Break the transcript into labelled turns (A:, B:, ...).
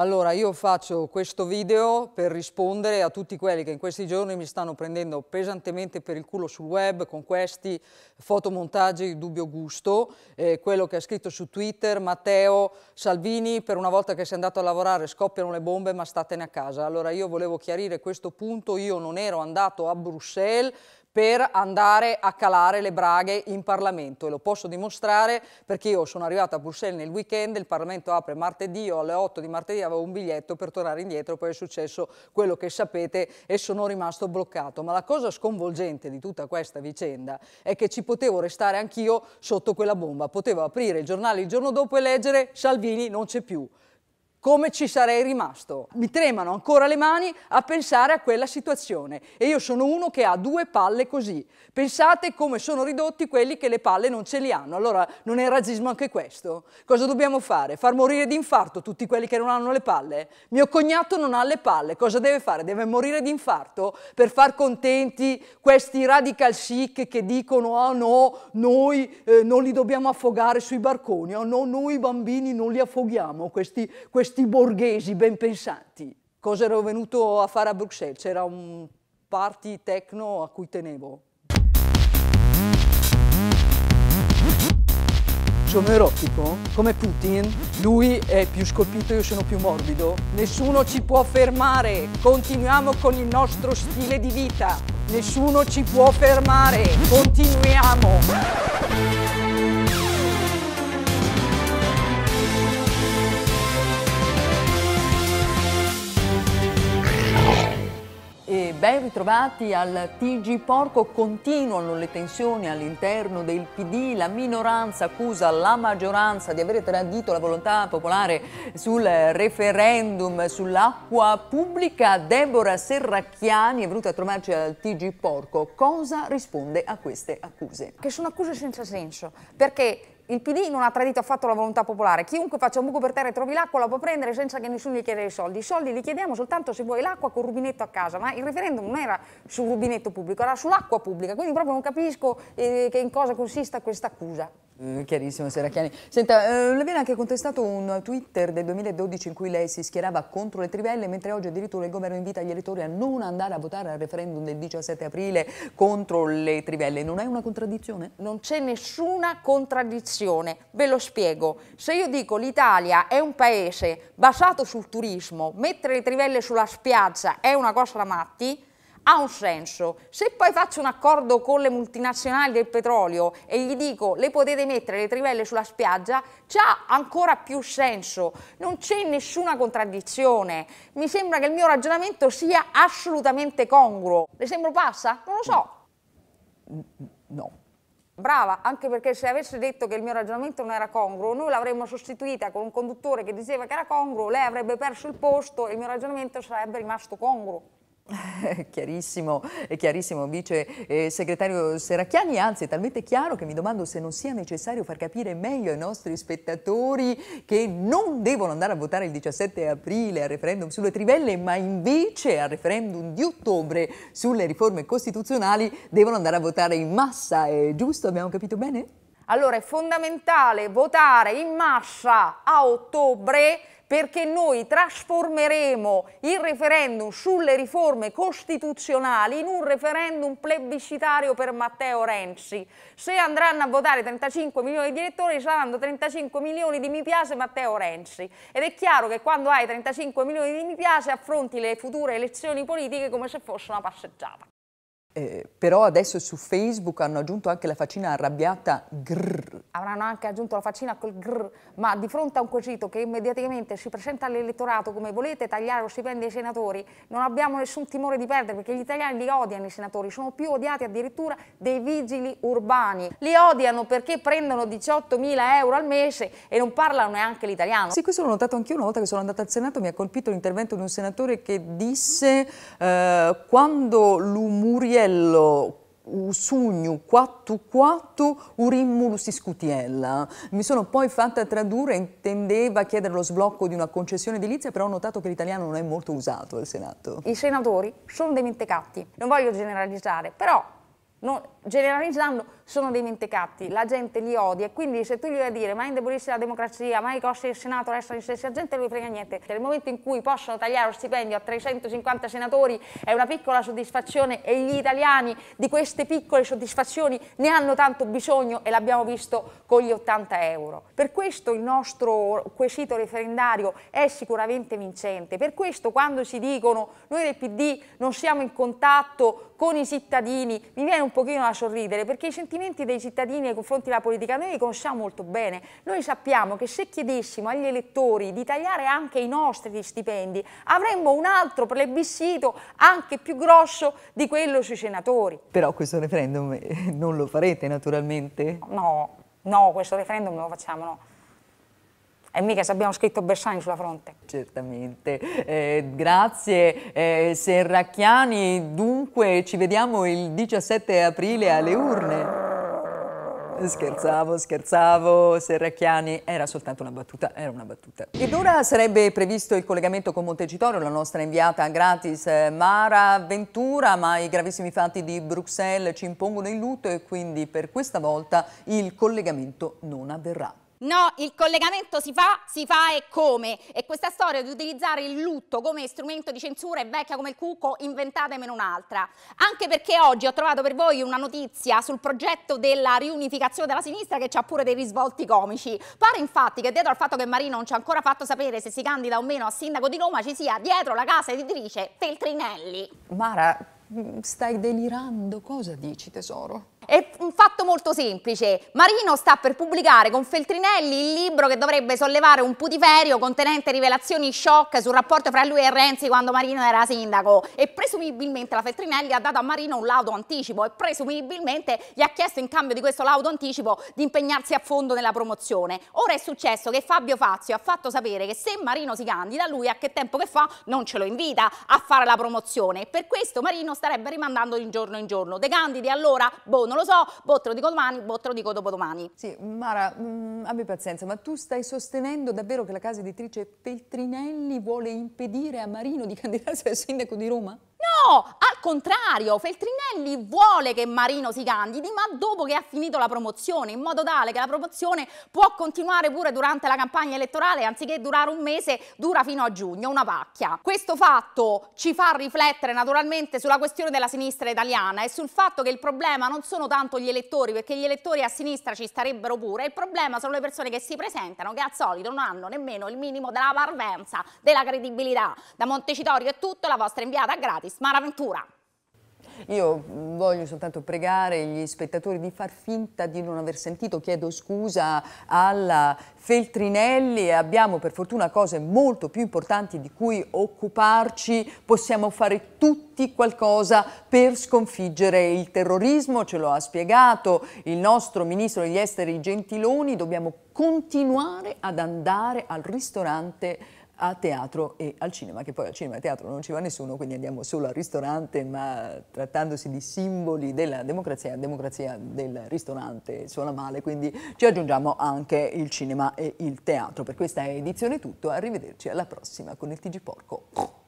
A: Allora io faccio questo video per rispondere a tutti quelli che in questi giorni mi stanno prendendo pesantemente per il culo sul web con questi fotomontaggi di dubbio gusto, eh, quello che ha scritto su Twitter Matteo Salvini per una volta che sei andato a lavorare scoppiano le bombe ma statene a casa. Allora io volevo chiarire questo punto, io non ero andato a Bruxelles per andare a calare le braghe in Parlamento e lo posso dimostrare perché io sono arrivata a Bruxelles nel weekend, il Parlamento apre martedì, io alle 8 di martedì avevo un biglietto per tornare indietro, poi è successo quello che sapete e sono rimasto bloccato. Ma la cosa sconvolgente di tutta questa vicenda è che ci potevo restare anch'io sotto quella bomba, potevo aprire il giornale il giorno dopo e leggere Salvini non c'è più come ci sarei rimasto. Mi tremano ancora le mani a pensare a quella situazione e io sono uno che ha due palle così. Pensate come sono ridotti quelli che le palle non ce li hanno. Allora non è razzismo anche questo? Cosa dobbiamo fare? Far morire di infarto tutti quelli che non hanno le palle? Mio cognato non ha le palle, cosa deve fare? Deve morire di infarto per far contenti questi radical chic che dicono oh no, noi eh, non li dobbiamo affogare sui barconi, oh no, noi bambini non li affoghiamo, questi, questi questi borghesi ben pensanti. Cosa ero venuto a fare a Bruxelles? C'era un party techno a cui tenevo. Sono erotico, come Putin, lui è più scolpito, io sono più morbido. Nessuno ci può fermare, continuiamo con il nostro stile di vita. Nessuno ci può fermare, continuiamo. ben ritrovati al TG Porco. Continuano le tensioni all'interno del PD. La minoranza accusa la maggioranza di aver tradito la volontà popolare sul referendum sull'acqua pubblica. Deborah Serracchiani è venuta a trovarci al TG
B: Porco. Cosa risponde a queste accuse? Che sono accuse senza senso, perché il PD non ha tradito affatto la volontà popolare. Chiunque faccia un buco per terra e trovi l'acqua la può prendere senza che nessuno gli chieda i soldi. I soldi li chiediamo soltanto se vuoi l'acqua col rubinetto a casa, ma il referendum non era sul rubinetto pubblico, era sull'acqua pubblica, quindi proprio non capisco eh, in cosa consista questa accusa.
A: Mm, chiarissimo Seracchiani. Senta, eh, le viene anche contestato un Twitter del 2012 in cui lei si schierava contro le trivelle, mentre oggi addirittura il governo invita gli elettori a non andare a votare al referendum del 17
B: aprile contro le trivelle. Non è una contraddizione? Non c'è nessuna contraddizione, ve lo spiego. Se io dico l'Italia è un paese basato sul turismo, mettere le trivelle sulla spiaggia è una cosa da matti, ha un senso. Se poi faccio un accordo con le multinazionali del petrolio e gli dico le potete mettere le trivelle sulla spiaggia, ha ancora più senso. Non c'è nessuna contraddizione. Mi sembra che il mio ragionamento sia assolutamente congruo. Le sembro passa? Non lo so. No. Brava, anche perché se avesse detto che il mio ragionamento non era congruo, noi l'avremmo sostituita con un conduttore che diceva che era congruo, lei avrebbe perso il posto e il mio ragionamento sarebbe rimasto congruo.
A: Chiarissimo, chiarissimo vice eh, segretario Seracchiani, anzi è talmente chiaro che mi domando se non sia necessario far capire meglio ai nostri spettatori che non devono andare a votare il 17 aprile al referendum sulle trivelle, ma invece al referendum di ottobre sulle riforme costituzionali devono andare a votare in massa, è giusto? Abbiamo capito bene?
B: Allora è fondamentale votare in massa a ottobre perché noi trasformeremo il referendum sulle riforme costituzionali in un referendum plebiscitario per Matteo Renzi. Se andranno a votare 35 milioni di elettori saranno 35 milioni di mi piace Matteo Renzi. Ed è chiaro che quando hai 35 milioni di mi piace affronti le future elezioni politiche come se fosse una passeggiata.
A: Eh, però adesso su Facebook hanno aggiunto anche la faccina arrabbiata grrr.
B: Avranno anche aggiunto la faccina col grrr, ma di fronte a un cogito che immediatamente si presenta all'elettorato come volete tagliare lo stipendio ai senatori, non abbiamo nessun timore di perdere perché gli italiani li odiano i senatori, sono più odiati addirittura dei vigili urbani. Li odiano perché prendono 18.000 euro al mese e non parlano neanche l'italiano. Sì,
A: questo l'ho notato anch'io una volta che sono andata al Senato, mi ha colpito l'intervento di un senatore che disse eh, quando l'umuria scutiello sugnu quattu quattu urimulus iscutiella. Mi sono poi fatta tradurre, intendeva chiedere lo sblocco di una concessione edilizia, però ho
B: notato che l'italiano non è molto usato al Senato. I senatori sono dei mentecatti, non voglio generalizzare, però no, generalizzando sono dei mentecatti, la gente li odia e quindi se tu gli vai a dire ma indebolisci la democrazia, ma i costi del Senato restano gli stessi, la gente non gli frega niente. Nel momento in cui possono tagliare lo stipendio a 350 senatori è una piccola soddisfazione e gli italiani di queste piccole soddisfazioni ne hanno tanto bisogno e l'abbiamo visto con gli 80 euro. Per questo il nostro quesito referendario è sicuramente vincente, per questo quando si dicono noi del PD non siamo in contatto con i cittadini, mi viene un pochino da sorridere perché i sentimenti sentimenti dei cittadini nei confronti della politica noi li conosciamo molto bene. Noi sappiamo che se chiedessimo agli elettori di tagliare anche i nostri stipendi avremmo un altro plebiscito anche più grosso di quello sui senatori.
A: Però questo referendum eh, non lo farete naturalmente?
B: No, no, questo referendum non lo facciamo, no. E mica se abbiamo scritto Bersani sulla fronte.
A: Certamente. Eh, grazie eh, Serracchiani. Dunque ci vediamo il 17 aprile alle urne. Scherzavo, scherzavo, Serracchiani, era soltanto una battuta, era una battuta. Ed ora sarebbe previsto il collegamento con Montecitorio, la nostra inviata gratis eh, Mara Ventura, ma i gravissimi fatti di Bruxelles ci impongono il lutto e quindi per questa volta il collegamento non avverrà.
C: No, il collegamento si fa, si fa e come. E questa storia di utilizzare il lutto come strumento di censura è vecchia come il cuco, inventatemene un'altra. Anche perché oggi ho trovato per voi una notizia sul progetto della riunificazione della sinistra che ha pure dei risvolti comici. Pare infatti che dietro al fatto che Marino non ci ha ancora fatto sapere se si candida o meno a sindaco di Roma ci sia dietro la casa editrice Feltrinelli. Mara, stai delirando, cosa dici tesoro? È un fatto molto semplice. Marino sta per pubblicare con Feltrinelli il libro che dovrebbe sollevare un putiferio contenente rivelazioni shock sul rapporto fra lui e Renzi quando Marino era sindaco. E presumibilmente la Feltrinelli ha dato a Marino un laudo anticipo e presumibilmente gli ha chiesto in cambio di questo laudo anticipo di impegnarsi a fondo nella promozione. Ora è successo che Fabio Fazio ha fatto sapere che se Marino si candida, lui a che tempo che fa non ce lo invita a fare la promozione. Per questo Marino starebbe rimandando di giorno in giorno. De candidi allora? Boh, non lo so, boh te lo dico domani, boh te lo dico dopodomani. Sì, Mara,
B: mh, mm, abbi pazienza, ma tu stai sostenendo davvero che la casa editrice Feltrinelli vuole
C: impedire a Marino di candidarsi al sindaco di Roma? No, al contrario, Feltrinelli vuole che Marino si candidi, ma dopo che ha finito la promozione, in modo tale che la promozione può continuare pure durante la campagna elettorale, anziché durare un mese, dura fino a giugno, una pacchia. Questo fatto ci fa riflettere naturalmente sulla questione della sinistra italiana e sul fatto che il problema non sono tanto gli elettori, perché gli elettori a sinistra ci starebbero pure, il problema sono le persone che si presentano, che al solito non hanno nemmeno il minimo della parvenza, della credibilità. Da Montecitorio è tutto, la vostra inviata gratis Smaraventura.
A: Io voglio soltanto pregare gli spettatori di far finta di non aver sentito, chiedo scusa alla Feltrinelli, abbiamo per fortuna cose molto più importanti di cui occuparci, possiamo fare tutti qualcosa per sconfiggere il terrorismo, ce lo ha spiegato il nostro ministro degli esteri Gentiloni, dobbiamo continuare ad andare al ristorante a teatro e al cinema, che poi al cinema e al teatro non ci va nessuno, quindi andiamo solo al ristorante, ma trattandosi di simboli della democrazia, democrazia del ristorante suona male, quindi ci aggiungiamo anche il cinema e il teatro. Per questa edizione è tutto, arrivederci alla prossima con il TG Porco.